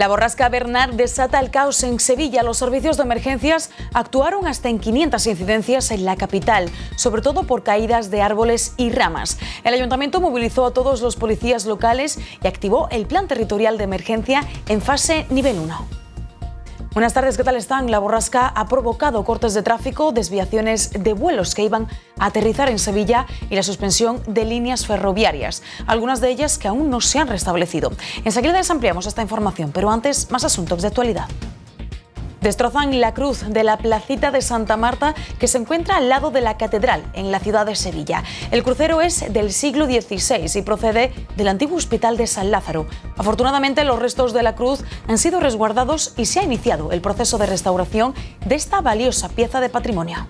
La borrasca Bernard desata el caos en Sevilla. Los servicios de emergencias actuaron hasta en 500 incidencias en la capital, sobre todo por caídas de árboles y ramas. El ayuntamiento movilizó a todos los policías locales y activó el plan territorial de emergencia en fase nivel 1. Buenas tardes, ¿qué tal están? La borrasca ha provocado cortes de tráfico, desviaciones de vuelos que iban a aterrizar en Sevilla y la suspensión de líneas ferroviarias, algunas de ellas que aún no se han restablecido. Enseguida les ampliamos esta información, pero antes, más asuntos de actualidad. Destrozan la cruz de la placita de Santa Marta que se encuentra al lado de la catedral en la ciudad de Sevilla. El crucero es del siglo XVI y procede del antiguo hospital de San Lázaro. Afortunadamente los restos de la cruz han sido resguardados y se ha iniciado el proceso de restauración de esta valiosa pieza de patrimonio.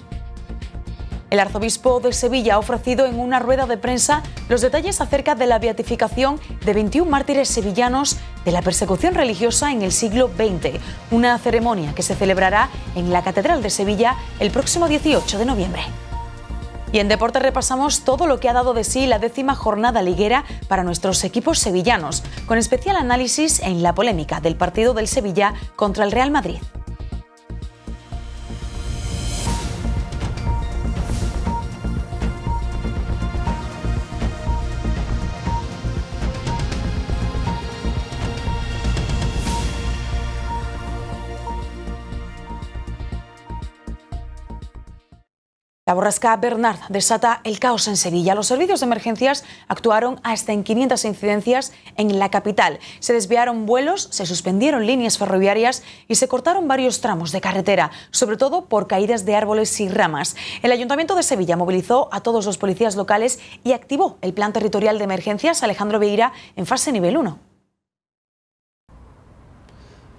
El arzobispo de Sevilla ha ofrecido en una rueda de prensa los detalles acerca de la beatificación de 21 mártires sevillanos de la persecución religiosa en el siglo XX, una ceremonia que se celebrará en la Catedral de Sevilla el próximo 18 de noviembre. Y en deporte repasamos todo lo que ha dado de sí la décima jornada liguera para nuestros equipos sevillanos, con especial análisis en la polémica del partido del Sevilla contra el Real Madrid. La borrasca Bernard desata el caos en Sevilla. Los servicios de emergencias actuaron hasta en 500 incidencias en la capital. Se desviaron vuelos, se suspendieron líneas ferroviarias y se cortaron varios tramos de carretera, sobre todo por caídas de árboles y ramas. El Ayuntamiento de Sevilla movilizó a todos los policías locales y activó el Plan Territorial de Emergencias Alejandro Veira en fase nivel 1.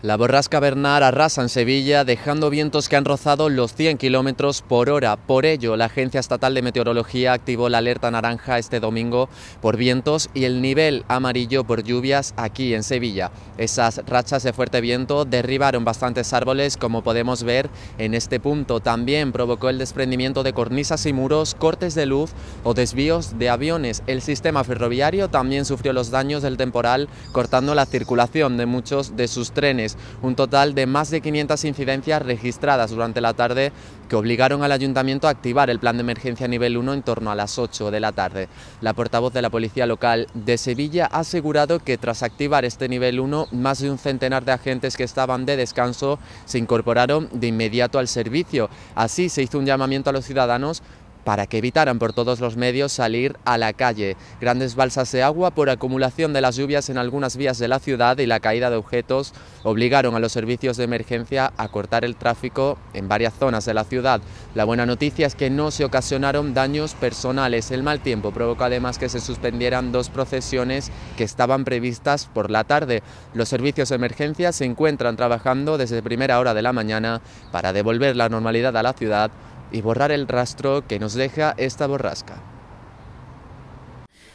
La borrasca Bernard arrasa en Sevilla, dejando vientos que han rozado los 100 kilómetros por hora. Por ello, la Agencia Estatal de Meteorología activó la alerta naranja este domingo por vientos y el nivel amarillo por lluvias aquí en Sevilla. Esas rachas de fuerte viento derribaron bastantes árboles, como podemos ver en este punto. También provocó el desprendimiento de cornisas y muros, cortes de luz o desvíos de aviones. El sistema ferroviario también sufrió los daños del temporal, cortando la circulación de muchos de sus trenes. Un total de más de 500 incidencias registradas durante la tarde que obligaron al ayuntamiento a activar el plan de emergencia nivel 1 en torno a las 8 de la tarde. La portavoz de la Policía Local de Sevilla ha asegurado que tras activar este nivel 1, más de un centenar de agentes que estaban de descanso se incorporaron de inmediato al servicio. Así se hizo un llamamiento a los ciudadanos para que evitaran por todos los medios salir a la calle. Grandes balsas de agua por acumulación de las lluvias en algunas vías de la ciudad y la caída de objetos obligaron a los servicios de emergencia a cortar el tráfico en varias zonas de la ciudad. La buena noticia es que no se ocasionaron daños personales. El mal tiempo provocó además que se suspendieran dos procesiones que estaban previstas por la tarde. Los servicios de emergencia se encuentran trabajando desde primera hora de la mañana para devolver la normalidad a la ciudad y borrar el rastro que nos deja esta borrasca.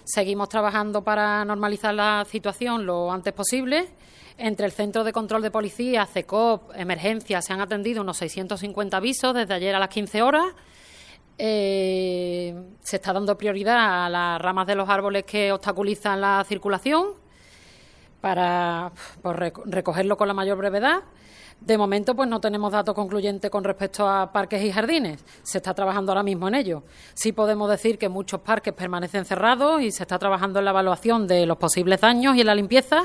Seguimos trabajando para normalizar la situación lo antes posible. Entre el Centro de Control de Policía, CECOP, Emergencia, se han atendido unos 650 avisos desde ayer a las 15 horas. Eh, se está dando prioridad a las ramas de los árboles que obstaculizan la circulación para recogerlo con la mayor brevedad. De momento, pues no tenemos datos concluyentes con respecto a parques y jardines. Se está trabajando ahora mismo en ello. Sí podemos decir que muchos parques permanecen cerrados y se está trabajando en la evaluación de los posibles daños y en la limpieza.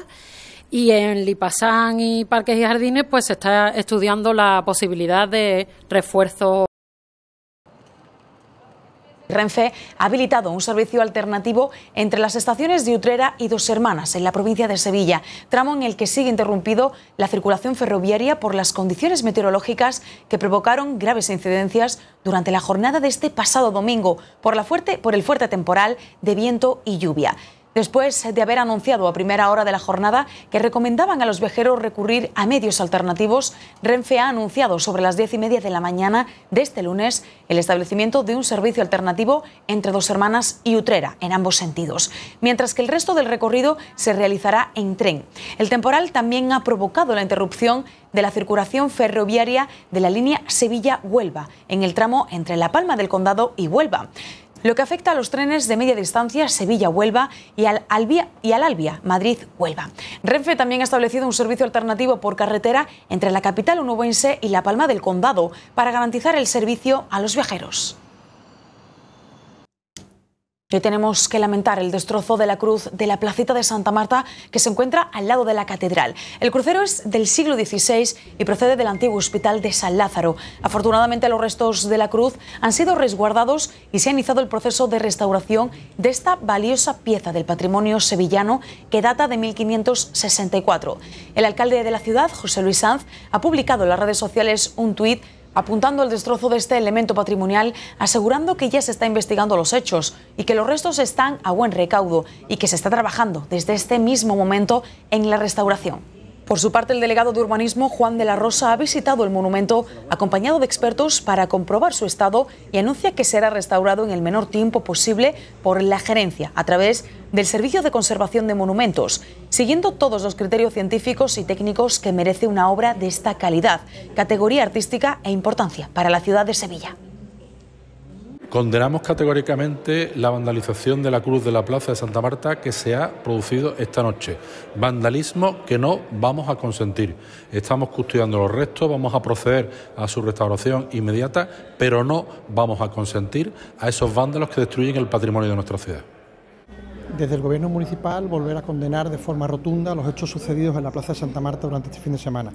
Y en Lipasán y Parques y Jardines, pues se está estudiando la posibilidad de refuerzo. Renfe ha habilitado un servicio alternativo entre las estaciones de Utrera y Dos Hermanas, en la provincia de Sevilla, tramo en el que sigue interrumpido la circulación ferroviaria por las condiciones meteorológicas que provocaron graves incidencias durante la jornada de este pasado domingo por, la fuerte, por el fuerte temporal de viento y lluvia después de haber anunciado a primera hora de la jornada que recomendaban a los viajeros recurrir a medios alternativos, Renfe ha anunciado sobre las diez y media de la mañana de este lunes el establecimiento de un servicio alternativo entre Dos Hermanas y Utrera, en ambos sentidos, mientras que el resto del recorrido se realizará en tren. El temporal también ha provocado la interrupción de la circulación ferroviaria de la línea Sevilla-Huelva, en el tramo entre La Palma del Condado y Huelva lo que afecta a los trenes de media distancia Sevilla-Huelva y al, Albia, y Madrid-Huelva. Renfe también ha establecido un servicio alternativo por carretera entre la capital onubense y La Palma del Condado para garantizar el servicio a los viajeros. Hoy tenemos que lamentar el destrozo de la cruz de la placita de Santa Marta que se encuentra al lado de la catedral. El crucero es del siglo XVI y procede del antiguo hospital de San Lázaro. Afortunadamente los restos de la cruz han sido resguardados y se ha iniciado el proceso de restauración de esta valiosa pieza del patrimonio sevillano que data de 1564. El alcalde de la ciudad, José Luis Sanz, ha publicado en las redes sociales un tuit apuntando el destrozo de este elemento patrimonial, asegurando que ya se está investigando los hechos y que los restos están a buen recaudo y que se está trabajando desde este mismo momento en la restauración. Por su parte, el delegado de urbanismo Juan de la Rosa ha visitado el monumento acompañado de expertos para comprobar su estado y anuncia que será restaurado en el menor tiempo posible por la gerencia a través del Servicio de Conservación de Monumentos, siguiendo todos los criterios científicos y técnicos que merece una obra de esta calidad, categoría artística e importancia para la ciudad de Sevilla. Condenamos categóricamente la vandalización de la Cruz de la Plaza de Santa Marta que se ha producido esta noche. Vandalismo que no vamos a consentir. Estamos custodiando los restos, vamos a proceder a su restauración inmediata, pero no vamos a consentir a esos vándalos que destruyen el patrimonio de nuestra ciudad desde el Gobierno Municipal volver a condenar de forma rotunda los hechos sucedidos en la Plaza de Santa Marta durante este fin de semana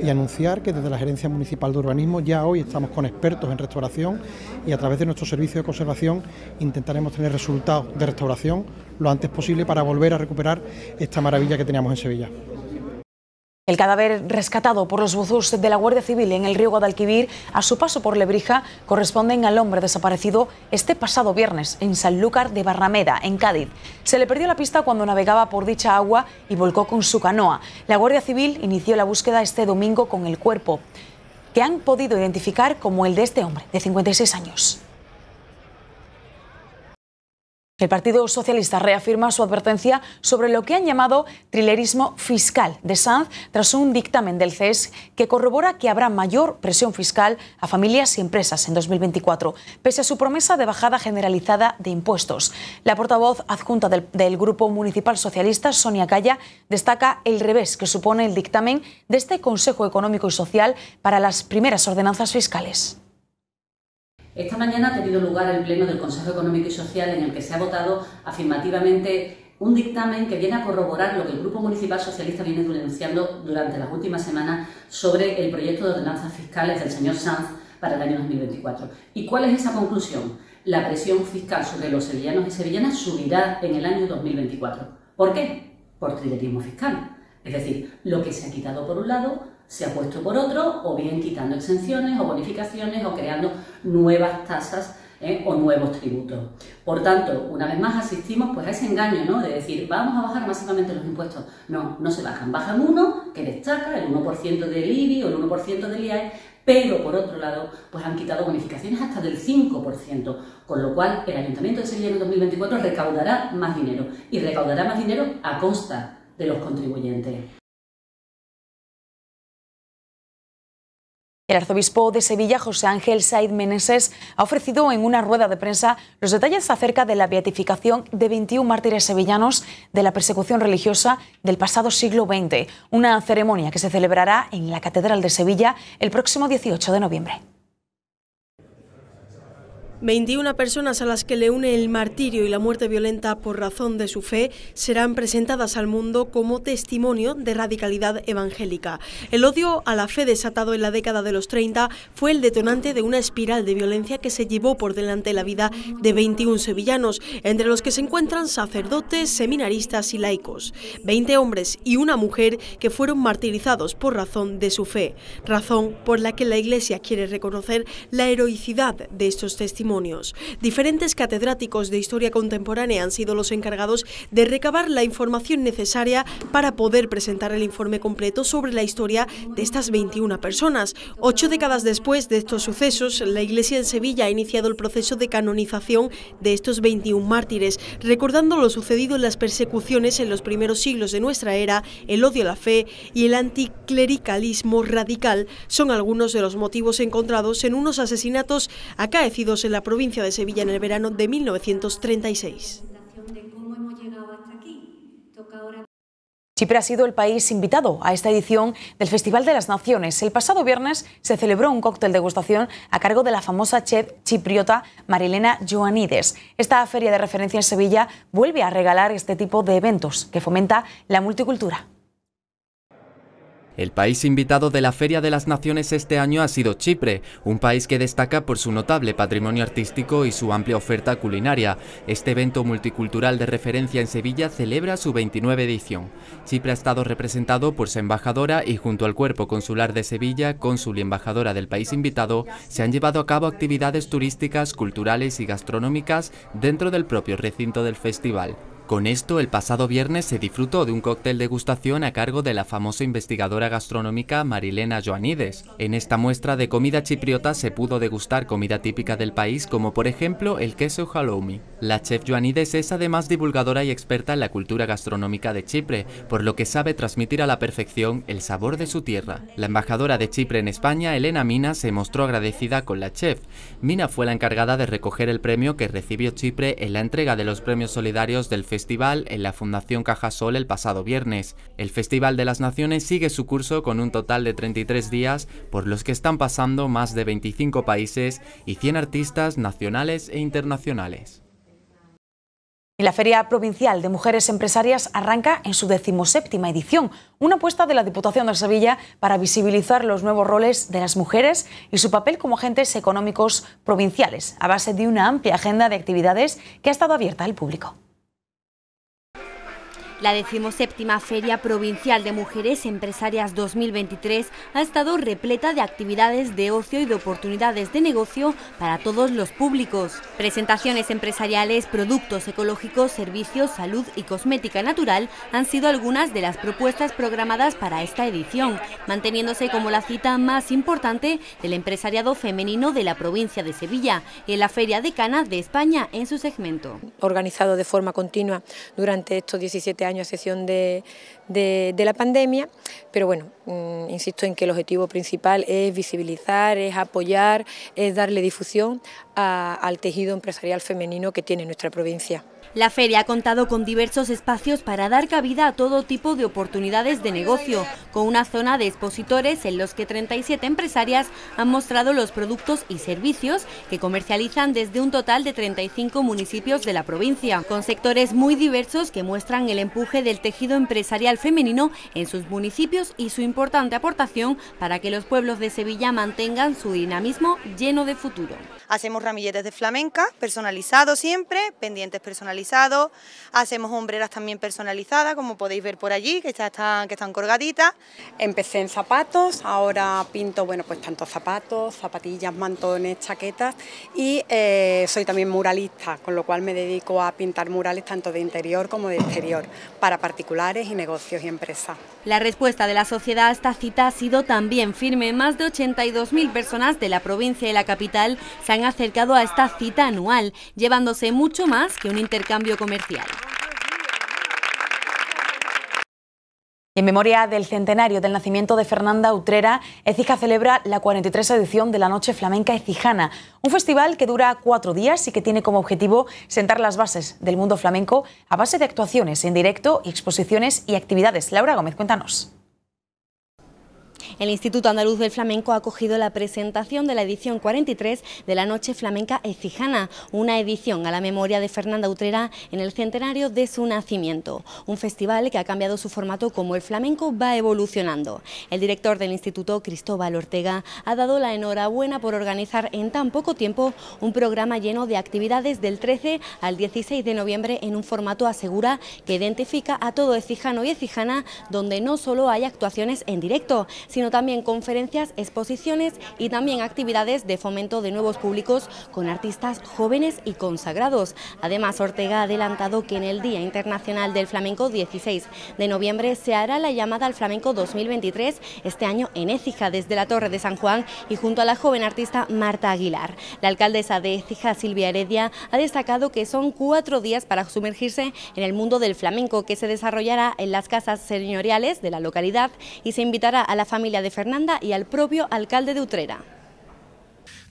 y anunciar que desde la Gerencia Municipal de Urbanismo ya hoy estamos con expertos en restauración y a través de nuestro servicio de conservación intentaremos tener resultados de restauración lo antes posible para volver a recuperar esta maravilla que teníamos en Sevilla. El cadáver rescatado por los buzos de la Guardia Civil en el río Guadalquivir a su paso por Lebrija corresponden al hombre desaparecido este pasado viernes en Sanlúcar de Barrameda, en Cádiz. Se le perdió la pista cuando navegaba por dicha agua y volcó con su canoa. La Guardia Civil inició la búsqueda este domingo con el cuerpo, que han podido identificar como el de este hombre, de 56 años. El Partido Socialista reafirma su advertencia sobre lo que han llamado trilerismo fiscal de Sanz tras un dictamen del CES que corrobora que habrá mayor presión fiscal a familias y empresas en 2024, pese a su promesa de bajada generalizada de impuestos. La portavoz adjunta del, Grupo Municipal Socialista, Sonia Calla, destaca el revés que supone el dictamen de este Consejo Económico y Social para las primeras ordenanzas fiscales. Esta mañana ha tenido lugar el pleno del Consejo Económico y Social en el que se ha votado afirmativamente un dictamen que viene a corroborar lo que el Grupo Municipal Socialista viene denunciando durante las últimas semanas sobre el proyecto de ordenanzas fiscales del señor Sanz para el año 2024. ¿Y cuál es esa conclusión? La presión fiscal sobre los sevillanos y sevillanas subirá en el año 2024. ¿Por qué? Por triletismo fiscal. Es decir, lo que se ha quitado por un lado se ha puesto por otro, o bien quitando exenciones o bonificaciones o creando nuevas tasas ¿eh? o nuevos tributos. Por tanto, una vez más asistimos pues, a ese engaño ¿no? de decir vamos a bajar masivamente los impuestos. No, no se bajan. Bajan uno que destaca, el 1% del IBI o el 1% del IAE, pero por otro lado, pues han quitado bonificaciones hasta del 5%, con lo cual el Ayuntamiento de Sevilla en 2024 recaudará más dinero y recaudará más dinero a costa de los contribuyentes. El arzobispo de Sevilla, José Ángel Said Meneses, ha ofrecido en una rueda de prensa los detalles acerca de la beatificación de 21 mártires sevillanos de la persecución religiosa del pasado siglo XX, una ceremonia que se celebrará en la Catedral de Sevilla el próximo 18 de noviembre. 21 personas a las que le une el martirio y la muerte violenta por razón de su fe serán presentadas al mundo como testimonio de radicalidad evangélica. El odio a la fe desatado en la década de los 30 fue el detonante de una espiral de violencia que se llevó por delante la vida de 21 sevillanos, entre los que se encuentran sacerdotes, seminaristas y laicos, 20 hombres y una mujer que fueron martirizados por razón de su fe, razón por la que la Iglesia quiere reconocer la heroicidad de estos testimonios Diferentes catedráticos de historia contemporánea han sido los encargados de recabar la información necesaria para poder presentar el informe completo sobre la historia de estas 21 personas. Ocho décadas después de estos sucesos, la Iglesia en Sevilla ha iniciado el proceso de canonización de estos 21 mártires, recordando lo sucedido en las persecuciones en los primeros siglos de nuestra era, el odio a la fe y el anticlericalismo radical son algunos de los motivos encontrados en unos asesinatos acaecidos en la provincia de Sevilla en el verano de 1936. Chipre ha sido el país invitado a esta edición del Festival de las Naciones. El pasado viernes se celebró un cóctel degustación a cargo de la famosa chef chipriota Marilena Joanides. Esta feria de referencia en Sevilla vuelve a regalar este tipo de eventos que fomenta la multicultura. El país invitado de la Feria de las Naciones este año ha sido Chipre, un país que destaca por su notable patrimonio artístico y su amplia oferta culinaria. Este evento multicultural de referencia en Sevilla celebra su 29 edición. Chipre ha estado representado por su embajadora y junto al cuerpo consular de Sevilla, cónsul y embajadora del país invitado, se han llevado a cabo actividades turísticas, culturales y gastronómicas dentro del propio recinto del festival. Con esto, el pasado viernes se disfrutó de un cóctel degustación a cargo de la famosa investigadora gastronómica Marilena Joanides. En esta muestra de comida chipriota se pudo degustar comida típica del país, como por ejemplo el queso halloumi. La chef Joanides es además divulgadora y experta en la cultura gastronómica de Chipre, por lo que sabe transmitir a la perfección el sabor de su tierra. La embajadora de Chipre en España, Elena Mina, se mostró agradecida con la chef. Mina fue la encargada de recoger el premio que recibió Chipre en la entrega de los premios solidarios del festival en la Fundación Cajasol el pasado viernes. El Festival de las Naciones sigue su curso con un total de 33 días por los que están pasando más de 25 países y 100 artistas nacionales e internacionales. Y la Feria Provincial de Mujeres Empresarias arranca en su decimoséptima edición, una apuesta de la Diputación de Sevilla para visibilizar los nuevos roles de las mujeres y su papel como agentes económicos provinciales, a base de una amplia agenda de actividades que ha estado abierta al público. La decimoséptima Feria Provincial de Mujeres Empresarias 2023 ha estado repleta de actividades de ocio y de oportunidades de negocio para todos los públicos. Presentaciones empresariales, productos ecológicos, servicios, salud y cosmética natural han sido algunas de las propuestas programadas para esta edición, manteniéndose como la cita más importante del empresariado femenino de la provincia de Sevilla y en la Feria de Cana de España en su segmento. Organizado de forma continua durante estos 17 años a de, de, la pandemia, pero bueno, mm, insisto en que el objetivo principal es visibilizar, es apoyar, es darle difusión al tejido empresarial femenino que tiene nuestra provincia. La feria ha contado con diversos espacios para dar cabida a todo tipo de oportunidades de negocio, con una zona de expositores en los que 37 empresarias han mostrado los productos y servicios que comercializan desde un total de 35 municipios de la provincia, con sectores muy diversos que muestran el empuje del tejido empresarial femenino en sus municipios y su importante aportación para que los pueblos de Sevilla mantengan su dinamismo lleno de futuro. Hacemos ramilletes de flamenca, personalizados siempre, pendientes personalizados hacemos hombreras también personalizadas, como podéis ver por allí, que están, que están colgaditas. Empecé en zapatos, ahora pinto, bueno, pues tanto zapatos, zapatillas, mantones, chaquetas y eh, soy también muralista, con lo cual me dedico a pintar murales tanto de interior como de exterior, para particulares y negocios y empresas. La respuesta de la sociedad a esta cita ha sido también firme. Más de 82.000 personas de la provincia y la capital se han acercado a esta cita anual, llevándose mucho más que un intercambio comercial. En memoria del centenario del nacimiento de Fernanda Utrera, Ecija celebra la 43 edición de la Noche Flamenca Ecijana, un festival que dura cuatro días y que tiene como objetivo sentar las bases del mundo flamenco a base de actuaciones en directo, exposiciones y actividades. Laura Gómez, cuéntanos. El Instituto Andaluz del Flamenco ha acogido la presentación de la edición 43 de la Noche Flamenca Ecijana, una edición a la memoria de Fernanda Utrera en el centenario de su nacimiento, un festival que ha cambiado su formato como el flamenco va evolucionando. El director del instituto, Cristóbal Ortega, ha dado la enhorabuena por organizar en tan poco tiempo un programa lleno de actividades del 13 al 16 de noviembre en un formato asegura que identifica a todo ecijano y ecijana donde no solo hay actuaciones en directo, sino también conferencias, exposiciones y también actividades de fomento de nuevos públicos con artistas jóvenes y consagrados. Además, Ortega ha adelantado que en el Día Internacional del Flamenco 16 de noviembre se hará la llamada al Flamenco 2023, este año en Écija, desde la Torre de San Juan y junto a la joven artista Marta Aguilar. La alcaldesa de Écija, Silvia Heredia, ha destacado que son cuatro días para sumergirse en el mundo del flamenco que se desarrollará en las casas señoriales de la localidad y se invitará a la familia de Fernanda y al propio alcalde de Utrera.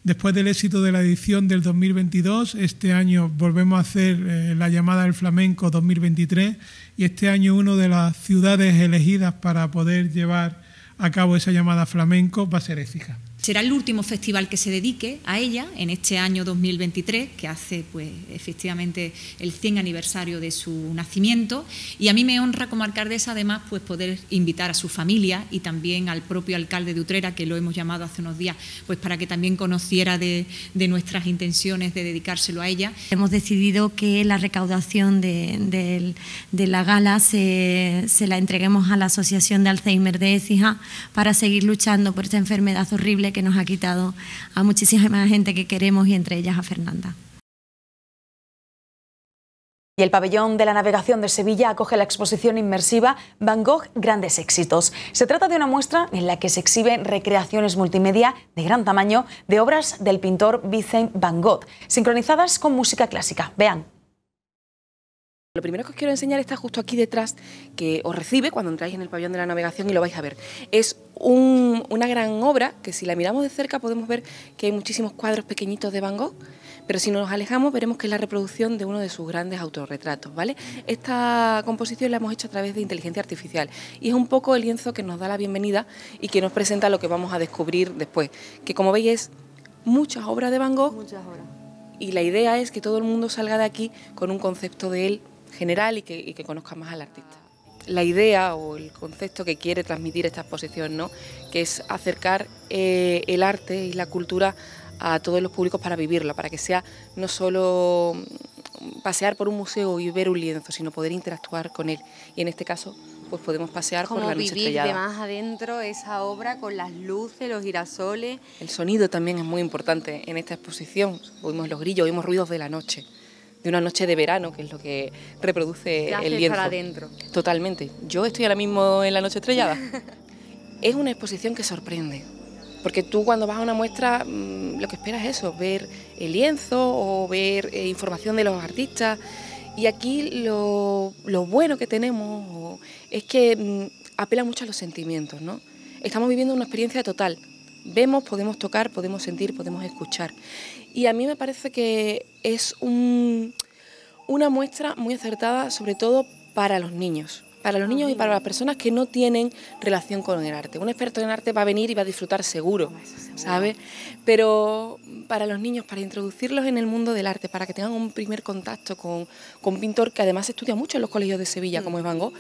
Después del éxito de la edición del 2022, este año volvemos a hacer eh, la llamada del flamenco 2023 y este año una de las ciudades elegidas para poder llevar a cabo esa llamada flamenco va a ser Écija. Será el último festival que se dedique a ella en este año 2023, que hace pues, efectivamente el 100 aniversario de su nacimiento. Y a mí me honra como alcaldesa, además, pues, poder invitar a su familia y también al propio alcalde de Utrera, que lo hemos llamado hace unos días, pues para que también conociera de, nuestras intenciones de dedicárselo a ella. Hemos decidido que la recaudación de, la gala se, se la entreguemos a la Asociación de Alzheimer de Écija para seguir luchando por esta enfermedad horrible que nos ha quitado a muchísima gente que queremos y entre ellas a Fernanda. Y el pabellón de la navegación de Sevilla acoge la exposición inmersiva Van Gogh Grandes Éxitos. Se trata de una muestra en la que se exhiben recreaciones multimedia de gran tamaño de obras del pintor Vincent Van Gogh, sincronizadas con música clásica. Vean. Lo primero que os quiero enseñar está justo aquí detrás, que os recibe cuando entráis en el pabellón de la navegación y lo vais a ver. Es una gran obra que si la miramos de cerca podemos ver que hay muchísimos cuadros pequeñitos de Van Gogh, pero si nos alejamos veremos que es la reproducción de uno de sus grandes autorretratos. ¿vale? Esta composición la hemos hecho a través de inteligencia artificial y es un poco el lienzo que nos da la bienvenida y que nos presenta lo que vamos a descubrir después, que como veis es muchas obras de Van Gogh. Y la idea es que todo el mundo salga de aquí con un concepto de él general y que, conozca más al artista. La idea o el concepto que quiere transmitir esta exposición, ¿no? que es acercar eh, el arte y la cultura a todos los públicos para vivirla, para que sea no solo mm, pasear por un museo y ver un lienzo, sino poder interactuar con él. Y en este caso, pues podemos pasear con por la noche de más adentro esa obra con las luces, los girasoles. El sonido también es muy importante en esta exposición. Oímos los grillos, oímos ruidos de la noche de una noche de verano, que es lo que reproduce el lienzo. adentro. Totalmente. Yo estoy ahora mismo en la noche estrellada. es una exposición que sorprende. Porque tú cuando vas a una muestra mm, lo que esperas es eso, ver el lienzo o ver eh, información de los artistas. Y aquí lo, lo bueno que tenemos es que mm, apela mucho a los sentimientos, ¿no? Estamos viviendo una experiencia total, vemos, podemos tocar, podemos sentir, podemos escuchar. Y a mí me parece que es un, una muestra muy acertada, sobre todo para los niños, para los niños y para las personas que no tienen relación con el arte. Un experto en arte va a venir y va a disfrutar seguro, ¿sabes? Pero para los niños, para introducirlos en el mundo del arte, para que tengan un primer contacto con, con pintor que además estudia mucho en los colegios de Sevilla, mm. como es Van Gogh,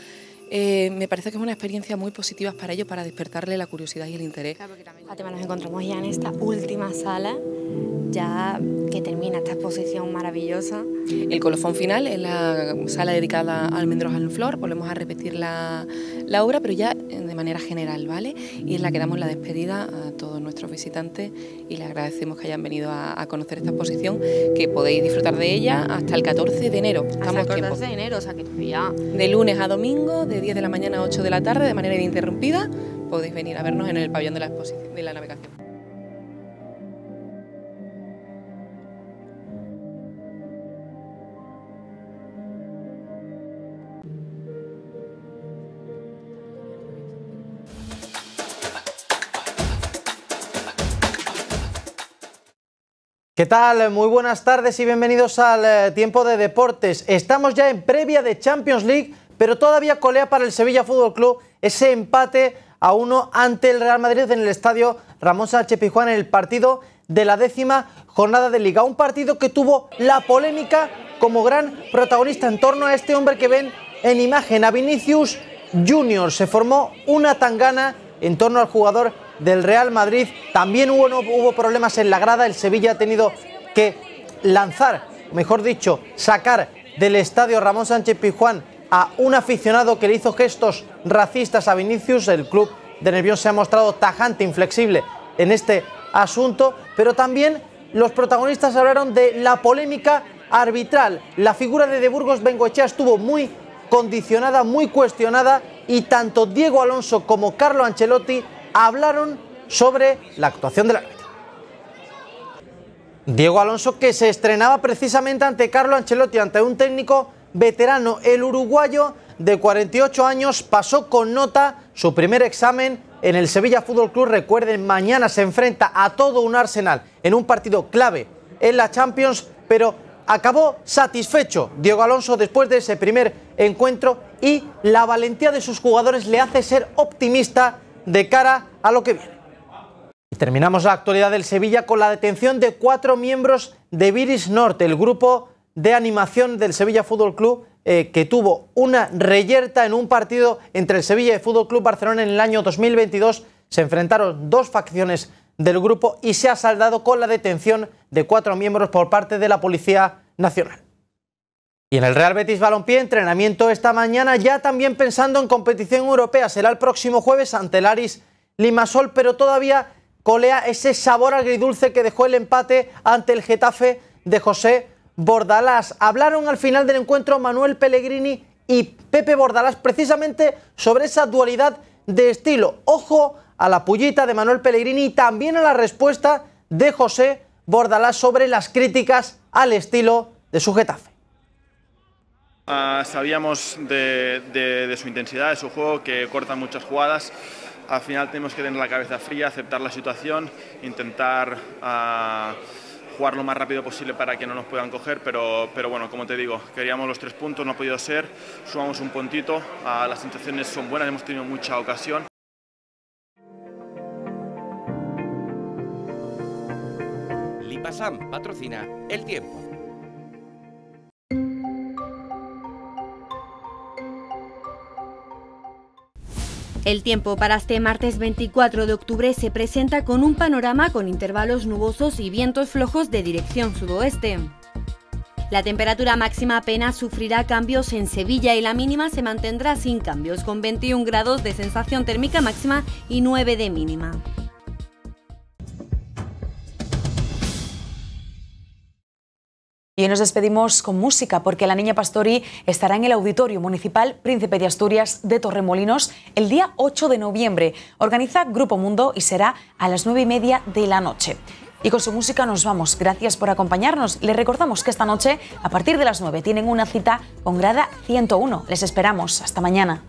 eh, me parece que es una experiencia muy positiva para ellos, para despertarle la curiosidad y el interés. nos encontramos ya en esta última sala ya que termina esta exposición maravillosa. El colofón final es la sala dedicada a almendros en flor, volvemos a repetir la, obra, pero ya de manera general, ¿vale? Y es la que damos la despedida a todos nuestros visitantes y les agradecemos que hayan venido a, conocer esta exposición, que podéis disfrutar de ella hasta el 14 de enero. Estamos hasta el 14 de enero, o sea que ya... De lunes a domingo, de 10 de la mañana a 8 de la tarde, de manera ininterrumpida, podéis venir a vernos en el pabellón de la, exposición, de la navegación. ¿Qué tal? Muy buenas tardes y bienvenidos al eh, tiempo de deportes. Estamos ya en previa de Champions League, pero todavía colea para el Sevilla Fútbol Club ese empate a uno ante el Real Madrid en el estadio Ramón Sánchez Pizjuán en el partido de la décima jornada de liga. Un partido que tuvo la polémica como gran protagonista en torno a este hombre que ven en imagen, a Vinicius Junior. Se formó una tangana en torno al jugador del Real Madrid. También hubo, hubo problemas en la grada. El Sevilla ha tenido que lanzar, mejor dicho, sacar del estadio Ramón Sánchez Pizjuán a un aficionado que le hizo gestos racistas a Vinicius. El club de Nervión se ha mostrado tajante, inflexible en este asunto, pero también los protagonistas hablaron de la polémica arbitral. La figura de De Burgos Bengochea estuvo muy condicionada, muy cuestionada y tanto Diego Alonso como Carlo Ancelotti hablaron sobre la actuación del árbitro. Diego Alonso que se estrenaba precisamente ante Carlo Ancelotti, ante un técnico veterano, el uruguayo de 48 años, pasó con nota su primer examen en el Sevilla Fútbol Club. Recuerden, mañana se enfrenta a todo un Arsenal en un partido clave en la Champions, pero acabó satisfecho Diego Alonso después de ese primer encuentro y la valentía de sus jugadores le hace ser optimista de cara a lo que viene. Y terminamos la actualidad del Sevilla con la detención de cuatro miembros de Viris Norte, el grupo de animación del Sevilla Fútbol Club eh, que tuvo una reyerta en un partido entre el Sevilla y Fútbol Club Barcelona en el año 2022. Se enfrentaron dos facciones del grupo y se ha saldado con la detención de cuatro miembros por parte de la Policía Nacional. Y en el Real Betis Balompié, entrenamiento esta mañana, ya también pensando en competición europea. Será el próximo jueves ante el Aris Limasol, pero todavía colea ese sabor agridulce que dejó el empate ante el Getafe de José Bordalás. Hablaron al final del encuentro Manuel Pellegrini y Pepe Bordalás precisamente sobre esa dualidad de estilo. Ojo a la pullita de Manuel Pellegrini y también a la respuesta de José Bordalás sobre las críticas al estilo de su Getafe. Ah, sabíamos de, su intensidad, de su juego, que corta muchas jugadas. Al final tenemos que tener la cabeza fría, aceptar la situación, intentar ah, jugar lo más rápido posible para que no nos puedan coger, pero, bueno, como te digo, queríamos los tres puntos, no ha podido ser, sumamos un puntito, ah, las sensaciones son buenas, hemos tenido mucha ocasión. Lipasam patrocina El Tiempo. El tiempo para este martes 24 de octubre se presenta con un panorama con intervalos nubosos y vientos flojos de dirección sudoeste. La temperatura máxima apenas sufrirá cambios en Sevilla y la mínima se mantendrá sin cambios, con 21 grados de sensación térmica máxima y 9 de mínima. Y nos despedimos con música, porque la Niña Pastori estará en el Auditorio Municipal Príncipe de Asturias de Torremolinos el día 8 de noviembre. Organiza Grupo Mundo y será a las 9 y media de la noche. Y con su música nos vamos. Gracias por acompañarnos. Les recordamos que esta noche, a partir de las 9, tienen una cita con Grada 101. Les esperamos. Hasta mañana.